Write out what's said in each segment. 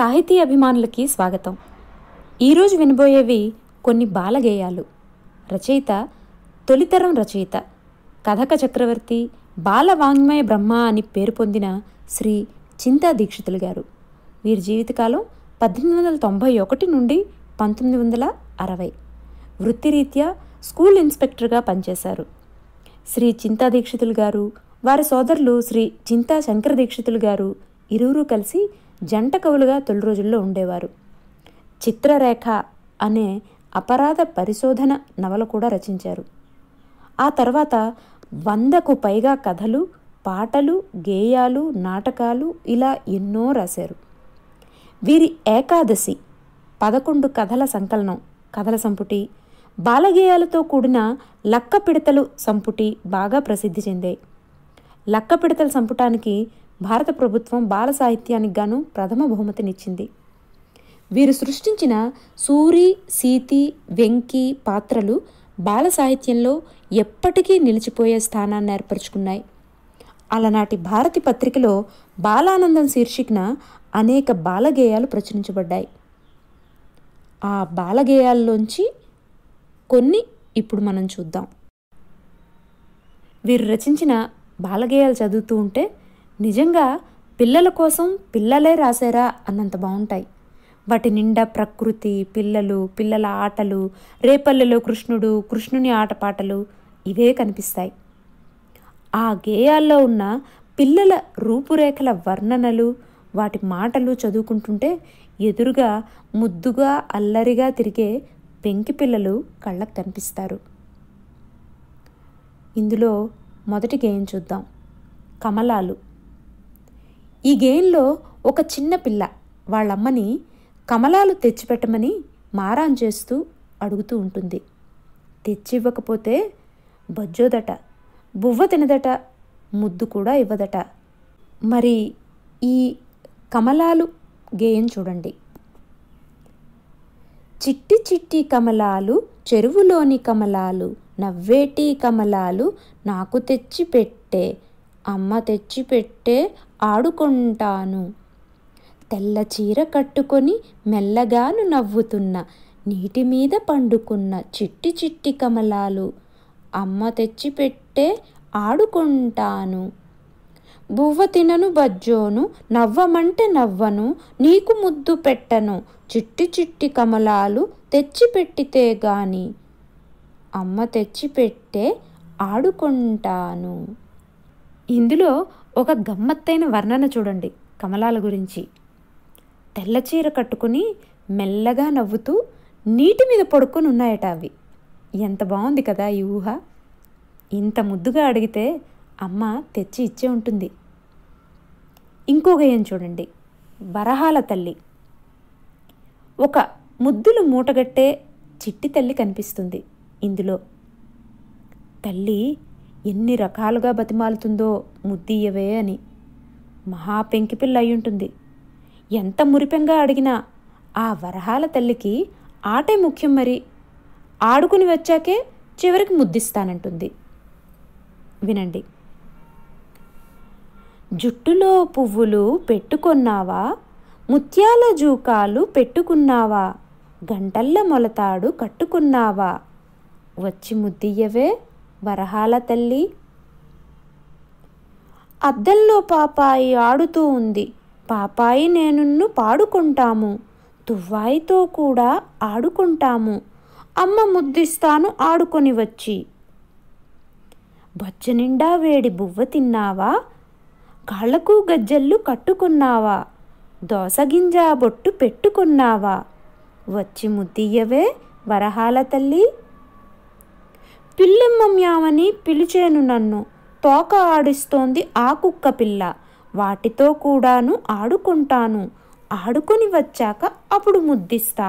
సాహితీ అభిమానులకి స్వాగతం ఈరోజు వినబోయేవి కొన్ని బాలగేయాలు రచయిత తొలితరం రచయిత కథక చక్రవర్తి బాల వాంగ్మయ బ్రహ్మ అని పేరు పొందిన శ్రీ చింతా దీక్షితులు గారు వీరి జీవితకాలం పద్దెనిమిది వందల తొంభై ఒకటి నుండి పంతొమ్మిది వందల అరవై వృత్తిరీత్యా స్కూల్ ఇన్స్పెక్టర్గా పనిచేశారు శ్రీ చింతా దీక్షితులు గారు వారి సోదరులు శ్రీ చింతా శంకర దీక్షితులు గారు ఇరువురు కలిసి జంట కవులుగా తొలి రోజుల్లో ఉండేవారు చిత్రరేఖ అనే అపరాధ పరిశోధన నవల కూడా రచించారు ఆ తర్వాత వందకు పైగా కథలు పాటలు గేయాలు నాటకాలు ఇలా ఎన్నో రాశారు వీరి ఏకాదశి పదకొండు కథల సంకలనం కథల సంపుటి బాలగేయాలతో కూడిన లక్క పిడతలు సంపుటి బాగా ప్రసిద్ధి చెందాయి లక్క పిడతల సంపుటానికి భారత ప్రభుత్వం బాల సాహిత్యానికి గాను ప్రథమ బహుమతినిచ్చింది వీరు సృష్టించిన సూరి సీతి వెంకి పాత్రలు బాల సాహిత్యంలో ఎప్పటికీ నిలిచిపోయే స్థానాన్ని ఏర్పరచుకున్నాయి అలనాటి భారతి పత్రికలో బాలానందం శీర్షికన అనేక బాలగేయాలు ప్రచురించబడ్డాయి ఆ బాలగేయాల్లోంచి కొన్ని ఇప్పుడు మనం చూద్దాం వీరు రచించిన బాలగేయాలు చదువుతూ ఉంటే నిజంగా పిల్లల కోసం పిల్లలే రాసారా అన్నంత బాగుంటాయి వాటి నిండా ప్రకృతి పిల్లలు పిల్లల ఆటలు రేపల్లెలో కృష్ణుడు కృష్ణుని ఆటపాటలు ఇవే కనిపిస్తాయి ఆ గేయాల్లో ఉన్న పిల్లల రూపురేఖల వర్ణనలు వాటి మాటలు చదువుకుంటుంటే ఎదురుగా ముద్దుగా అల్లరిగా తిరిగే పెంకి పిల్లలు కళ్ళకు కనిపిస్తారు ఇందులో మొదటి గేయం చూద్దాం కమలాలు ఈ గేమ్లో ఒక చిన్న పిల్ల వాళ్ళమ్మని కమలాలు తెచ్చిపెట్టమని మారాన్ చేస్తూ అడుగుతూ ఉంటుంది తెచ్చివ్వకపోతే బజ్జోదట బువ్వ తినదట ముద్దు కూడా ఇవ్వదట మరి ఈ కమలాలు గేయం చూడండి చిట్టి చిట్టి కమలాలు చెరువులోని కమలాలు నవ్వేటి కమలాలు నాకు తెచ్చి పెట్టే అమ్మ తెచ్చిపెట్టే ఆడుకుంటాను తెల్ల చీర కట్టుకొని మెల్లగాను నవ్వుతున్న నీటి మీద పండుకున్న చిట్టి చిట్టి కమలాలు అమ్మ తెచ్చిపెట్టే ఆడుకుంటాను బువ్వ తినను బజ్జోను నవ్వమంటే నవ్వను నీకు ముద్దు పెట్టను చిట్టి చిట్టి కమలాలు తెచ్చిపెట్టితే గాని అమ్మ తెచ్చిపెట్టే ఆడుకుంటాను ఇందులో ఒక గమ్మత్తైన వర్ణన చూడండి కమలాల గురించి తెల్లచీర కట్టుకుని మెల్లగా నవ్వుతూ నీటి మీద పడుకొని ఉన్నాయట అవి ఎంత బాగుంది కదా ఈ ఊహ ఇంత ముద్దుగా అడిగితే అమ్మ తెచ్చి ఇచ్చే ఉంటుంది ఇంకొక ఏం చూడండి వరహాల తల్లి ఒక ముద్దులు మూటగట్టే చిట్టి తల్లి కనిపిస్తుంది ఇందులో తల్లి ఎన్ని రకాలుగా బతిమాలుతుందో ముద్దీయవే అని మహా పెంకిపిల్ల అయ్యుంటుంది ఎంత మురిపెంగా అడిగినా ఆ వరహాల తల్లికి ఆటే ముఖ్యం మరి ఆడుకుని వచ్చాకే చివరికి ముద్దిస్తానంటుంది వినండి జుట్టులో పువ్వులు పెట్టుకొన్నావా ముత్యాల జూకాలు పెట్టుకున్నావా గంటల్ల మొలతాడు కట్టుకున్నావా వచ్చి ముద్దియ్యవే వరహాల తల్లి అద్దంలో పాపాయి ఆడుతూ ఉంది పాపాయి నేనున్ను పాడుకుంటాము తువ్వాయితో కూడా ఆడుకుంటాము అమ్మ ముద్దిస్తాను ఆడుకొని వచ్చి బొచ్చ నిండా వేడి బువ్వ తిన్నావా కాళ్లకు గజ్జెళ్ళు కట్టుకున్నావా దోసగింజ బొట్టు పెట్టుకున్నావా వచ్చి ముద్దియ్యవే వరహాల తల్లి పిల్లెమ్మమ్యామని పిలిచేను నన్ను తోక ఆడిస్తోంది ఆ కుక్క పిల్ల వాటితో కూడాను ఆడుకుంటాను ఆడుకొని వచ్చాక అప్పుడు ముద్దిస్తా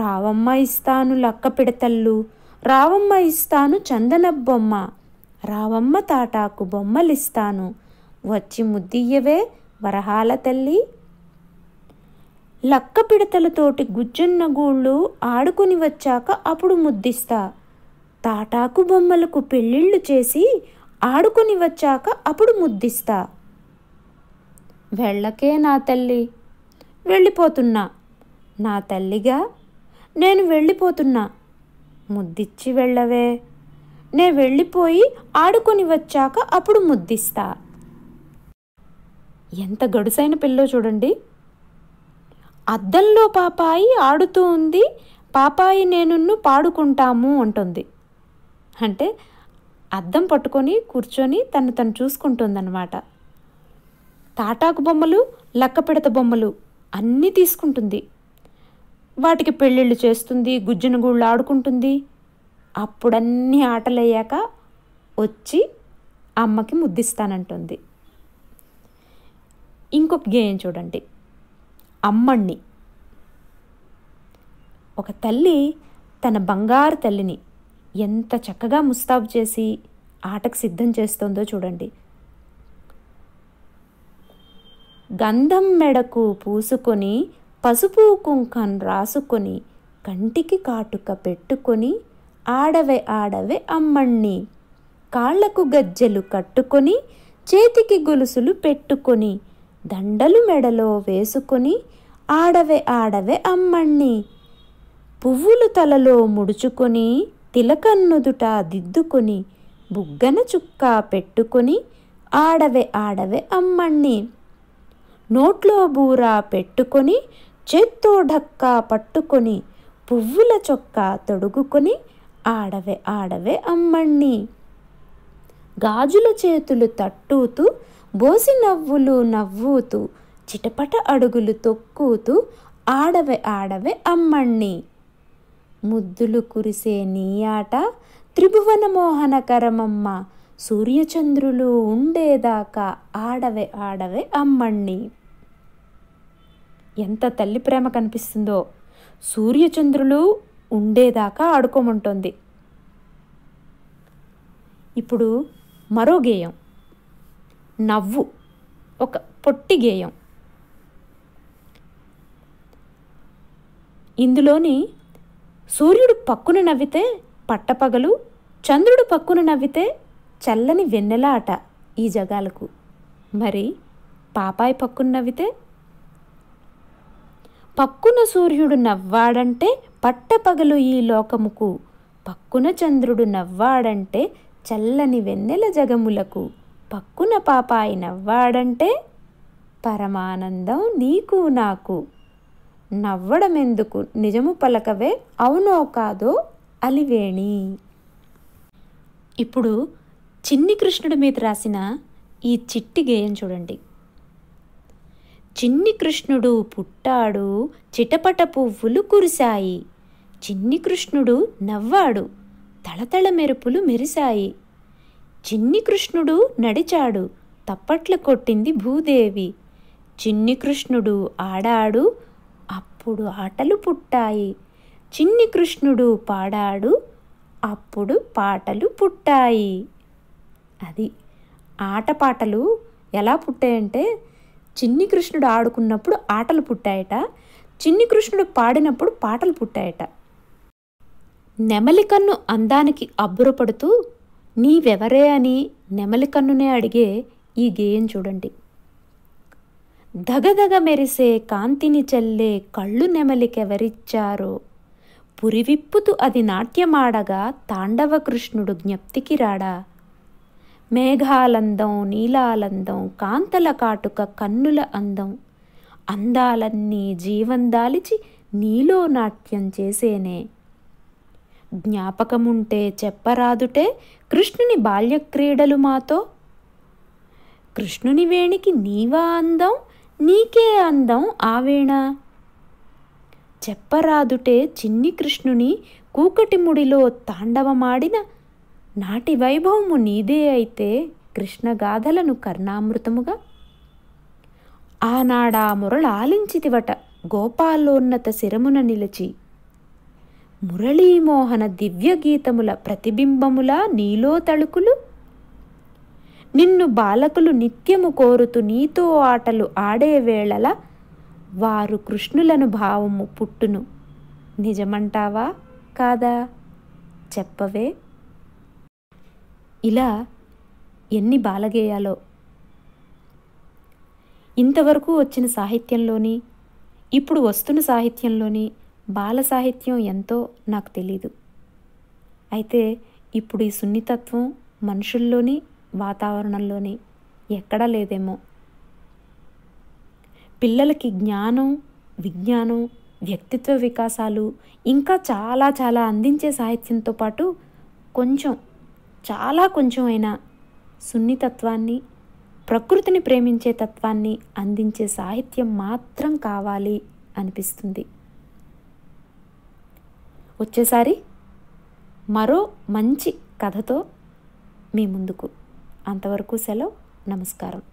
రావమ్మ ఇస్తాను లక్క పిడతల్లు రావమ్మ ఇస్తాను చందన బొమ్మ రావమ్మ తాటాకు బొమ్మలిస్తాను వచ్చి ముద్దియ్యవే వరహాల తల్లి లక్క పిడతలతోటి గుజ్జున్న గూళ్ళు ఆడుకుని వచ్చాక అప్పుడు ముద్దిస్తా తాటాకు బొమ్మలకు పెళ్ళిళ్ళు చేసి ఆడుకుని వచ్చాక అప్పుడు ముద్దిస్తా వెళ్ళకే నా తల్లి వెళ్ళిపోతున్నా నా తల్లిగా నేను వెళ్ళిపోతున్నా ముద్దిచ్చి వెళ్ళవే నే వెళ్ళిపోయి ఆడుకొని వచ్చాక అప్పుడు ముద్దిస్తా ఎంత గడుసైన పిల్లో చూడండి అద్దంలో పాపాయి ఆడుతూ ఉంది పాపాయి నేనున్ను పాడుకుంటాము అంటుంది అంటే అద్దం పట్టుకొని కూర్చొని తను తను చూసుకుంటుందన్నమాట తాటాకు బొమ్మలు లక్కపిడత బొమ్మలు అన్నీ తీసుకుంటుంది వాటికి పెళ్ళిళ్ళు చేస్తుంది గుజ్జున గుళ్ళు ఆడుకుంటుంది అప్పుడన్నీ ఆటలయ్యాక వచ్చి అమ్మకి ముద్దిస్తానంటుంది ఇంకొక గేయం చూడండి అమ్మణ్ణి ఒక తల్లి తన బంగారు తల్లిని ఎంత చక్కగా ముస్తాబు చేసి ఆటకు సిద్ధం చేస్తుందో చూడండి గంధం మెడకు పూసుకొని పసుపు కుంకం రాసుకొని కంటికి కాటుక పెట్టుకొని ఆడవే ఆడవే అమ్మణ్ణి కాళ్లకు గజ్జెలు కట్టుకొని చేతికి గొలుసులు పెట్టుకొని దండలు మెడలో వేసుకొని ఆడవే ఆడవే అమ్మణ్ణి పువ్వులు తలలో ముడుచుకొని తిలకన్నుదుట దిద్దుకొని బుగ్గన చుక్క పెట్టుకొని ఆడవే ఆడవే అమ్మణ్ణి నోట్లో బూర పెట్టుకొని చేత్తో ఢక్క పట్టుకొని పువ్వుల చొక్క తొడుగుకొని ఆడవే ఆడవే అమ్మణ్ణి గాజుల చేతులు తట్టుతూ బోసి నవ్వులు నవ్వుతూ చిటపట అడుగులు తొక్కుతూ ఆడవే ఆడవే అమ్మణ్ణి ముద్దులు కురిసే నీ ఆట త్రిభువన మోహనకరమమ్మ సూర్యచంద్రులు ఉండేదాకా ఆడవే ఆడవే అమ్మణ్ణి ఎంత తల్లి ప్రేమ కనిపిస్తుందో సూర్యచంద్రులు ఉండేదాకా ఆడుకోమంటుంది ఇప్పుడు మరో గేయం నవ్వు ఒక పొట్టి గేయం ఇందులోని సూర్యుడు పక్కున నవ్వితే పట్టపగలు చంద్రుడు పక్కున నవ్వితే చల్లని వెన్నెల ఆట ఈ జగాలకు మరి పాపాయి పక్కున నవ్వితే పక్కున సూర్యుడు నవ్వాడంటే పట్టపగలు ఈ లోకముకు పక్కున చంద్రుడు నవ్వాడంటే చల్లని వెన్నెల జగములకు పక్కున పాప ఆయన నవ్వాడంటే పరమానందం నీకు నాకు నవ్వడమెందుకు నిజము పలకవే అవునో కాదో అలివేణి ఇప్పుడు చిన్ని కృష్ణుడి మీద రాసిన ఈ చిట్టి గేయం చూడండి చిన్ని కృష్ణుడు పుట్టాడు చిటపట పువ్వులు కురిశాయి చిన్ని కృష్ణుడు నవ్వాడు తళతళ మెరుపులు మెరిశాయి చిన్ని కృష్ణుడు నడిచాడు తప్పట్లు కొట్టింది భూదేవి చిన్ని కృష్ణుడు ఆడాడు అప్పుడు ఆటలు పుట్టాయి చిన్ని కృష్ణుడు పాడాడు అప్పుడు పాటలు పుట్టాయి అది ఆట పాటలు ఎలా పుట్టాయంటే చిన్ని కృష్ణుడు ఆడుకున్నప్పుడు ఆటలు పుట్టాయట చిన్ని కృష్ణుడు పాడినప్పుడు పాటలు పుట్టాయట నెమలికన్ను అందానికి అబ్బురపడుతూ నీవెవరే అని నెమలి కన్నునే అడిగే ఈ గేయం చూడండి దగదగ మెరిసే కాంతిని చల్లే కళ్ళు నెమలికెవరిచ్చారో పురివిప్పుతూ అది నాట్యమాడగా తాండవ కృష్ణుడు జ్ఞప్తికి రాడా మేఘాలందం నీలాలందం కాంతల కాటుక కన్నుల అందం అందాలన్నీ జీవందాలిచి నీలో నాట్యం చేసేనే జ్ఞాపకముంటే చెప్పరాదుటే కృష్ణుని బాల్యక్రీడలు మాతో కృష్ణుని వేణికి నీవా అందం నీకే అందం ఆవేణ చెప్పరాదుటే చిన్ని కృష్ణుని కూకటి ముడిలో తాండవమాడిన నాటి వైభవము నీదే అయితే కృష్ణగాథలను కర్ణామృతముగా ఆనాడా మురళాలించితివట గోపాలోన్నత శిరమున నిలిచి మురళీమోహన దివ్యగీతముల ప్రతిబింబములా నీలో తళుకులు నిన్ను బాలకులు నిత్యము కోరుతూ నీతో ఆటలు ఆడే వేళల వారు కృష్ణులను భావము పుట్టును నిజమంటావా కాదా చెప్పవే ఇలా ఎన్ని బాలగేయాలో ఇంతవరకు వచ్చిన సాహిత్యంలోని ఇప్పుడు వస్తున్న సాహిత్యంలోని బాల సాహిత్యం ఎంతో నాకు తెలీదు అయితే ఇప్పుడు ఈ సున్నితత్వం మనుషుల్లోని వాతావరణంలోని ఎక్కడా లేదేమో పిల్లలకి జ్ఞానం విజ్ఞానం వ్యక్తిత్వ వికాసాలు ఇంకా చాలా చాలా అందించే సాహిత్యంతో పాటు కొంచెం చాలా కొంచెం అయినా సున్నితత్వాన్ని ప్రకృతిని ప్రేమించే తత్వాన్ని అందించే సాహిత్యం మాత్రం కావాలి అనిపిస్తుంది వచ్చేసారి మరో మంచి కథతో మీ ముందుకు అంతవరకు సెలవు నమస్కారం